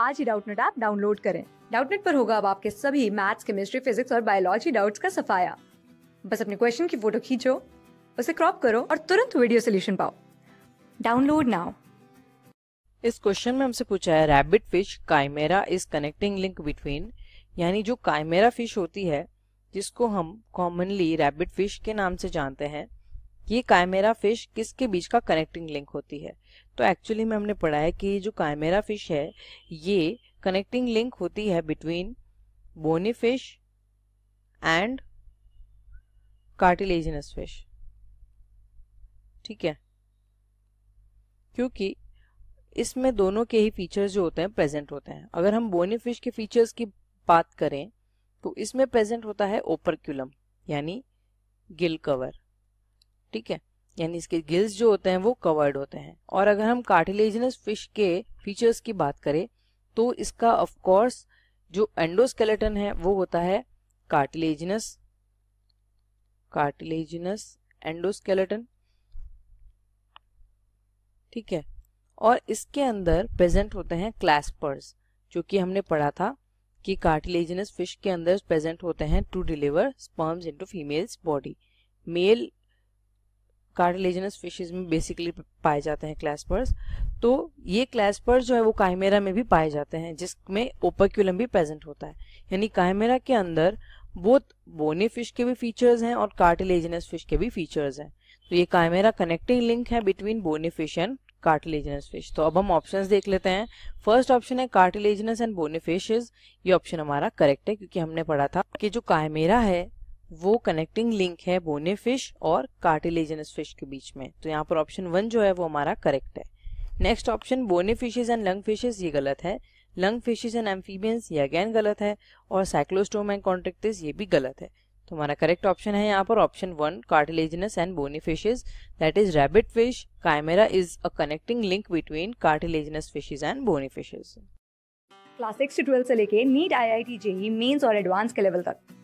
आज ही Doubtnut app download करें डाउटनेट पर होगा अब आपके सभी मैथ्स केमिस्ट्री फिजिक्स और बायोलॉजी डाउट्स का सफाया बस अपने क्वेश्चन की फोटो खींचो उसे क्रॉप करो और तुरंत वीडियो सोल्यूशन पाओ डाउनलोड नाउ इस क्वेश्चन में हमसे पूछा है rabbit fish chimaera is connecting link between यानी जो काइमेरा फिश होती है जिसको हम कॉमनली रैबिट फिश के नाम से जानते हैं ये कायमेरा फिश किसके बीच का कनेक्टिंग लिंक होती है तो एक्चुअली में हमने पढ़ा है कि जो कायमेरा फिश है ये कनेक्टिंग लिंक होती है between bony fish and cartilaginous fish ठीक है क्योंकि इसमें दोनों के ही फीचर्स जो होते हैं प्रेजेंट होते हैं अगर हम बोनी फिश के फीचर्स की बात करें तो इसमें प्रेजेंट होता है ओपरक्यूलम यानी गिल कवर ठीक है यानी इसके गिल्स जो होते हैं वो कवर्ड होते हैं और अगर हम कार्टिलेजनस फिश के फीचर्स की बात करें तो इसका ऑफ कोर्स जो एंडोस्केलेटन है वो होता है कार्टिलेजनस कार्टिलेजनस एंडोस्केलेटन ठीक है और इसके अंदर प्रेजेंट होते हैं क्लैस्पर्स जो कि हमने पढ़ा था कि कार्टिलेजनस फिश के अंदर प्रेजेंट होते हैं to deliver sperms into females body male cartilaginous fishes में बेसिकली पाए जाते हैं क्लास्पर्स तो ये क्लास्पर्स जो है वो काहिमेरा में भी पाए जाते हैं जिसमें ओपरक्यूलम भी प्रेजेंट होता है यानी काहिमेरा के अंदर बोथ बोने फिश के भी फीचर्स हैं और कार्टिलेजनस फिश के भी फीचर्स हैं तो ये कायमेरा कनेक्टिंग लिंक है between bony fish and cartilaginous fish तो अब हम ऑप्शन देख लेते हैं फर्स्ट ऑप्शन है कार्टिलेजनस एंड बोने फिशेज ये ऑप्शन हमारा करेक्ट है क्योंकि हमने पढ़ा था कि जो कायमेरा है वो कनेक्टिंग लिंक है बोने फिश और कार्टिलेजनस फिश के बीच में तो यहाँ पर ऑप्शन वन जो है वो हमारा करेक्ट है next option bony fishes and lung fishes ये गलत है लंग फिशेज एंड एम्फीबियंस ये अगेन गलत है और साइक्लोस्टोम एंड कॉन्ट्रेक्टिस ये भी गलत है तो हमारा करेक्ट ऑप्शन है यहाँ पर option one cartilaginous and bony fishes that is rabbit fish chimaera is a connecting link between cartilaginous fishes and bony fishes class six से ट्वेल्थ से लेके NEET IIT JEE mains और advance के level तक